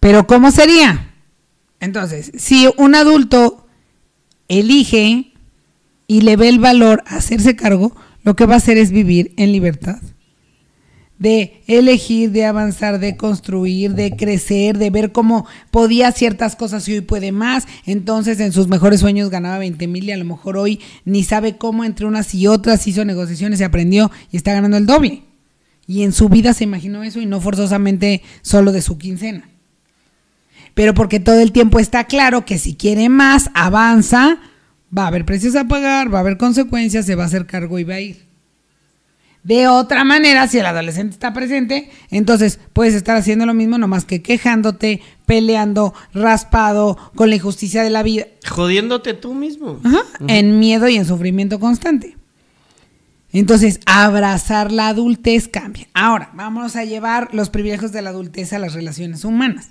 Pero ¿cómo sería? Entonces, si un adulto elige y le ve el valor a hacerse cargo, lo que va a hacer es vivir en libertad. De elegir, de avanzar, de construir, de crecer, de ver cómo podía ciertas cosas y hoy puede más. Entonces en sus mejores sueños ganaba 20 mil y a lo mejor hoy ni sabe cómo entre unas y otras hizo negociaciones, se aprendió y está ganando el doble. Y en su vida se imaginó eso y no forzosamente solo de su quincena pero porque todo el tiempo está claro que si quiere más, avanza, va a haber precios a pagar, va a haber consecuencias, se va a hacer cargo y va a ir. De otra manera, si el adolescente está presente, entonces puedes estar haciendo lo mismo, más que quejándote, peleando, raspado, con la injusticia de la vida. Jodiéndote tú mismo. En miedo y en sufrimiento constante. Entonces, abrazar la adultez cambia. Ahora, vamos a llevar los privilegios de la adultez a las relaciones humanas.